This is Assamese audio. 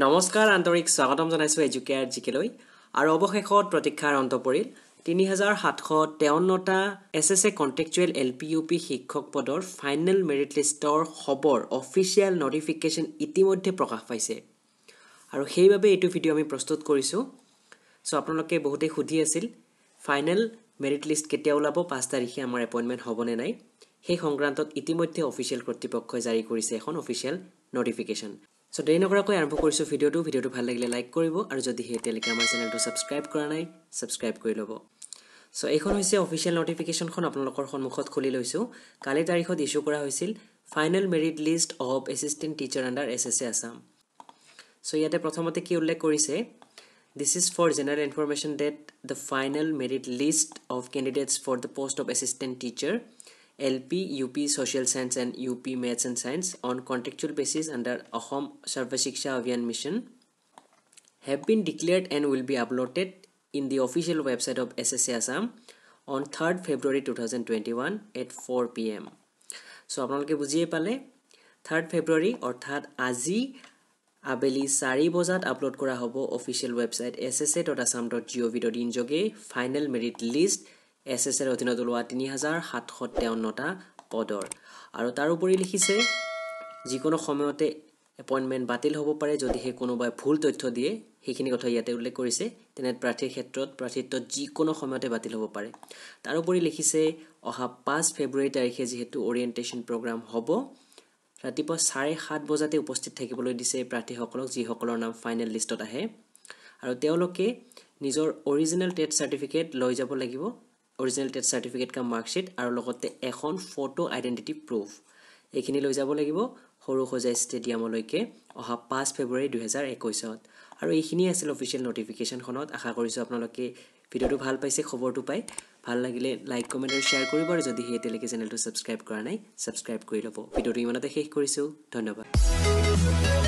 নমস্কাৰ আন্তৰিক স্বাগতম জনাইছোঁ এজুকেয়াৰ জিকেলৈ আৰু অৱশেষত প্ৰতীক্ষাৰ অন্ত পৰিল তিনি হাজাৰ সাতশ তেৱন্নটা S S A contractual L P U P শিক্ষক পদৰ ফাইনেল মেৰিট লিষ্টৰ খবৰ অফিচিয়েল নটিফিকেশ্যন ইতিমধ্যে প্ৰকাশ পাইছে আৰু সেইবাবে এইটো ভিডিঅ' আমি প্ৰস্তুত কৰিছোঁ চ' আপোনালোকে বহুতেই সুধি আছিল ফাইনেল মেৰিট লিষ্ট কেতিয়া ওলাব পাঁচ তাৰিখে আমাৰ এপইণ্টমেণ্ট হ'বনে নাই সেই সংক্ৰান্তত ইতিমধ্যে অফিচিয়েল কৰ্তৃপক্ষই জাৰি কৰিছে এখন অফিচিয়েল নটিফিকেশ্যন চ' দেৰি নকৰাকৈ আৰম্ভ কৰিছোঁ ভিডিঅ'টো ভিডিঅ'টো ভাল লাগিলে লাইক কৰিব আৰু যদিহে এতিয়ালৈকে আমাৰ চেনেলটো ছাবস্ক্ৰাইব কৰা নাই ছাবস্ক্ৰাইব কৰি ল'ব চ' এইখন হৈছে অফিচিয়েল ন'টিফিকেশ্যনখন আপোনালোকৰ সন্মুখত খুলি লৈছোঁ কালি তাৰিখত ইছ্যু কৰা হৈছিল final merit list of assistant teacher under S S A Assam চ' ইয়াতে প্ৰথমতে কি উল্লেখ কৰিছে this is for general information that the final merit list of candidates for the post of assistant teacher LP, UP Social Science and UP Maths and Science on contractual basis under Ahom Sarvashiksha Avian Mission have been declared and will be uploaded in the official website of SSC Assam on 3rd February 2021 at 4 p.m. So, pale 3rd February or 3rd Azi আবেলি চাৰি বজাত আপলোড কৰা হ'ব official website S S A dot Assam dot G O' V dot in যোগে final merit list S S এৰ অধীনত ওলোৱা তিনি হাজাৰ সাতশ তেৱন্নটা পদৰ আৰু তাৰোপৰি লিখিছে যিকোনো সময়তে এপইণ্টমেণ্ট বাতিল হ'ব পাৰে যদিহে কোনোবাই ভুল তথ্য দিয়ে সেইখিনি কথা ইয়াতে উল্লেখ কৰিছে তেনে প্ৰাৰ্থীৰ ক্ষেত্ৰত প্ৰাৰ্থিত্ব যিকোনো সময়তে বাতিল হ'ব পাৰে তাৰোপৰি লিখিছে অহা পাঁচ ফেব্ৰুৱাৰী তাৰিখে যিহেতু অৰিয়েণ্টেশ্যন প্ৰগ্ৰাম হ'ব ৰাতিপুৱা চাৰে সাত বজাতে উপস্থিত থাকিবলৈ দিছে প্ৰাৰ্থীসকলক যিসকলৰ নাম ফাইনেল লিষ্টত আহে আৰু তেওঁলোকে নিজৰ অৰিজিনেল টেট চাৰ্টিফিকেট লৈ যাব লাগিব original TET certificate cum marksheet আৰু লগতে এখন ফটো আইডেণ্টিটি প্ৰুফ এইখিনি লৈ যাব লাগিব সৰু সজাই ষ্টেডিয়ামলৈকে অহা পাঁচ ফেব্ৰুৱাৰী দুহেজাৰ একৈছত আৰু এইখিনিয়ে আছিল অফিচিয়েল ন'টিফিকেশ্যনখনত আশা কৰিছোঁ আপোনালোকে ভিডিঅ'টো ভাল পাইছে খবৰটো পাই ভাল লাগিলে লাইক কমেণ্ট আৰু শ্বেয়াৰ কৰিব আৰু যদিহে এতিয়ালৈকে চেনেলটো ছাবস্ক্ৰাইব কৰা নাই ছাবস্ক্ৰাইব কৰি ল'ব ভিডিঅ'টো ইমানতে শেষ কৰিছোঁ ধন্যবাদ